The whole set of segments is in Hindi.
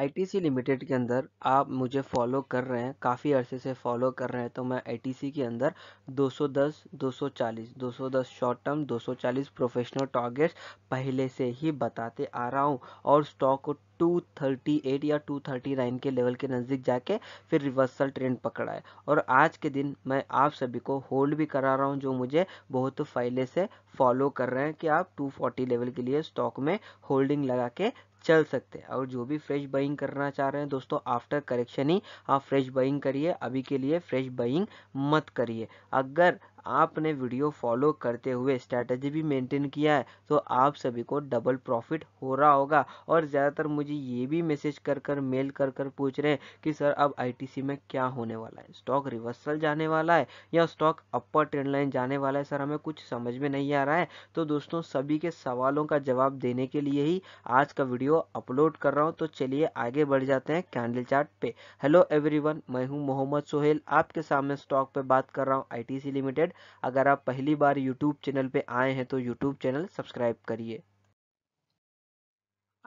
आईटीसी लिमिटेड के अंदर आप मुझे फॉलो कर रहे हैं काफ़ी अरसे से फॉलो कर रहे हैं तो मैं आईटीसी के अंदर 210, 240, 210 शॉर्ट टर्म 240 प्रोफेशनल टारगेट्स पहले से ही बताते आ रहा हूँ और स्टॉक को 238 या 239 के लेवल के नज़दीक जाके फिर रिवर्सल ट्रेंड पकड़ा है और आज के दिन मैं आप सभी को होल्ड भी करा रहा हूँ जो मुझे बहुत फैले से फॉलो कर रहे हैं कि आप 240 लेवल के लिए स्टॉक में होल्डिंग लगा के चल सकते हैं और जो भी फ्रेश बाइंग करना चाह रहे हैं दोस्तों आफ्टर करेक्शन ही आप फ्रेश बाइंग करिए अभी के लिए फ्रेश बाइंग मत करिए अगर आपने वीडियो फॉलो करते हुए स्ट्रैटेजी भी मेंटेन किया है तो आप सभी को डबल प्रॉफिट हो रहा होगा और ज़्यादातर मुझे ये भी मैसेज कर कर मेल कर कर पूछ रहे हैं कि सर अब आईटीसी में क्या होने वाला है स्टॉक रिवर्सल जाने वाला है या स्टॉक अपर ट्रेंड लाइन जाने वाला है सर हमें कुछ समझ में नहीं आ रहा है तो दोस्तों सभी के सवालों का जवाब देने के लिए ही आज का वीडियो अपलोड कर रहा हूँ तो चलिए आगे बढ़ जाते हैं कैंडल चार्ट पे हेलो एवरीवन मैं हूँ मोहम्मद सोहेल आपके सामने स्टॉक पे बात कर रहा हूँ आईटीसी लिमिटेड अगर आप पहली बार यूट्यूब चैनल पे आए हैं तो यूट्यूब चैनल सब्सक्राइब करिए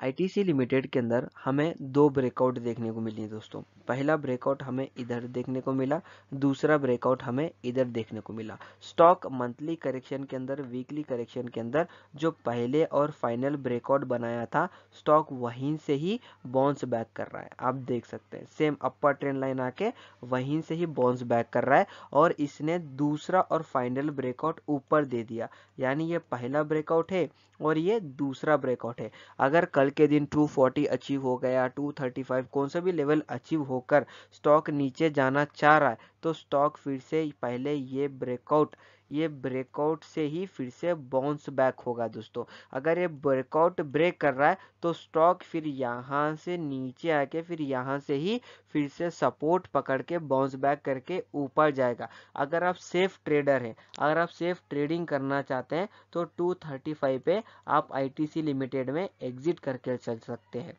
आईटीसी लिमिटेड के अंदर हमें दो ब्रेकआउट देखने को मिली दोस्तों पहला ब्रेकआउट हमें इधर देखने को मिला दूसरा ब्रेकआउट हमें इधर देखने को मिला स्टॉक मंथली करेक्शन के अंदर वीकली करेक्शन के अंदर जो पहले और फाइनल ब्रेकआउट बनाया था स्टॉक वहीं से ही बाउंस बैक कर रहा है आप देख सकते हैं सेम अपर ट्रेंड लाइन आके वहीं से ही बाउंस बैक कर रहा है और इसने दूसरा और फाइनल ब्रेकआउट ऊपर दे दिया यानी ये पहला ब्रेकआउट है और ये दूसरा ब्रेकआउट है अगर कल के दिन 240 अचीव हो गया 235 कौन सा भी लेवल अचीव होकर स्टॉक नीचे जाना चाह रहा है तो स्टॉक फिर से पहले ये ब्रेकआउट ये ब्रेकआउट से ही फिर से बाउंस बैक होगा दोस्तों अगर ये ब्रेकआउट ब्रेक कर रहा है तो स्टॉक फिर यहाँ से नीचे आके फिर यहाँ से ही फिर से सपोर्ट पकड़ के बाउंस बैक करके ऊपर जाएगा अगर आप सेफ ट्रेडर हैं अगर आप सेफ ट्रेडिंग करना चाहते हैं तो 235 पे आप आईटीसी लिमिटेड में एग्जिट करके चल सकते हैं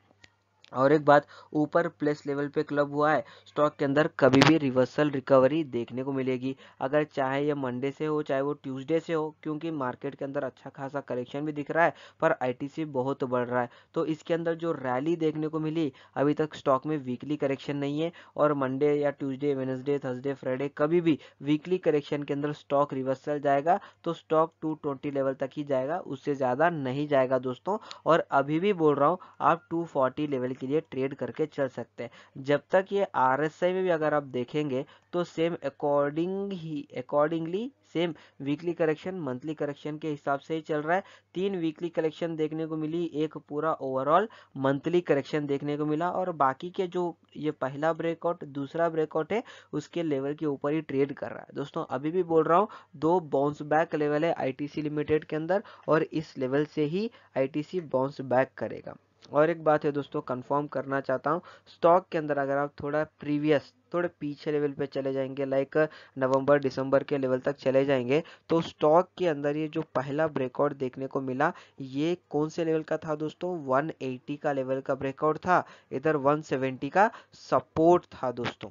और एक बात ऊपर प्लेस लेवल पे क्लब हुआ है स्टॉक के अंदर कभी भी रिवर्सल रिकवरी देखने को मिलेगी अगर चाहे ये मंडे से हो चाहे वो ट्यूसडे से हो क्योंकि मार्केट के अंदर अच्छा खासा करेक्शन भी दिख रहा है पर आईटीसी बहुत बढ़ रहा है तो इसके अंदर जो रैली देखने को मिली अभी तक स्टॉक में वीकली करेक्शन नहीं है और मंडे या ट्यूजडे वेनजडे थर्सडे फ्राइडे कभी भी वीकली करेक्शन के अंदर स्टॉक रिवर्सल जाएगा तो स्टॉक टू ट्वेंटी लेवल तक ही जाएगा उससे ज़्यादा नहीं जाएगा दोस्तों और अभी भी बोल रहा हूँ आप टू फोर्टी लेवल के के लिए ट्रेड करके चल सकते हैं जब तक ये आर में भी अगर आप देखेंगे तो सेम अकॉर्डिंग ही accordingly same weekly correction monthly correction के हिसाब से ही चल रहा है तीन वीकली करेक्शन देखने को मिली एक पूरा ओवरऑल मंथली करेक्शन देखने को मिला और बाकी के जो ये पहला ब्रेकआउट दूसरा ब्रेकआउट है उसके लेवल के ऊपर ही ट्रेड कर रहा है दोस्तों अभी भी बोल रहा हूँ दो बाउंस बैक लेवल है आईटीसी लिमिटेड के अंदर और इस लेवल से ही आई बाउंस बैक करेगा और एक बात है दोस्तों कंफर्म करना चाहता हूँ स्टॉक के अंदर अगर आप थोड़ा प्रीवियस थोड़े पीछे लेवल पे चले जाएंगे लाइक नवंबर दिसंबर के लेवल तक चले जाएंगे तो स्टॉक के अंदर ये जो पहला ब्रेकआउट देखने को मिला ये कौन से लेवल का था दोस्तों 180 का लेवल का ब्रेकआउट था इधर 170 का सपोर्ट था दोस्तों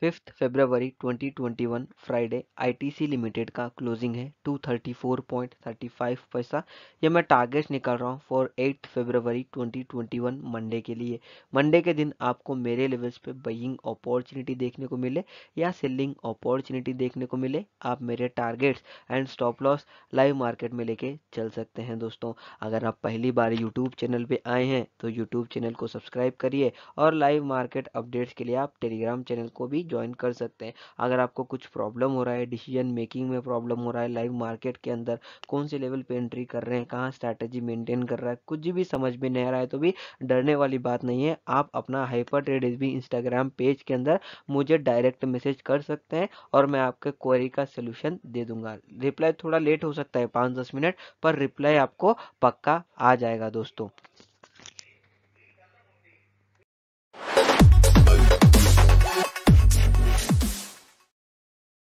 fifth February 2021 Friday ITC limited का क्लोजिंग है 234.35 पैसा यह मैं टारगेट निकाल रहा हूँ फॉर एट्थ फेब्रवरी 2021 मंडे के लिए मंडे के दिन आपको मेरे लेवल्स पे बइंग अपॉर्चुनिटी देखने को मिले या सेलिंग अपॉर्चुनिटी देखने को मिले आप मेरे targets and stop loss live market में लेके चल सकते हैं दोस्तों अगर आप पहली बार यूट्यूब चैनल पर आए हैं तो यूट्यूब चैनल को सब्सक्राइब करिए और लाइव मार्केट अपडेट्स के लिए आप टेलीग्राम चैनल को भी ज्वाइन कर सकते हैं अगर आपको कुछ प्रॉब्लम हो रहा है डिसीजन मेकिंग में प्रॉब्लम हो रहा है लाइव मार्केट के अंदर कौन से लेवल पे एंट्री कर रहे हैं कहाँ स्ट्रैटेजी मेंटेन कर रहा है कुछ भी समझ में नहीं आ रहा है तो भी डरने वाली बात नहीं है आप अपना हाइपर ट्रेड एस भी इंस्टाग्राम पेज के अंदर मुझे डायरेक्ट मैसेज कर सकते हैं और मैं आपके क्वेरी का सोल्यूशन दे दूंगा रिप्लाई थोड़ा लेट हो सकता है पाँच दस मिनट पर रिप्लाई आपको पक्का आ जाएगा दोस्तों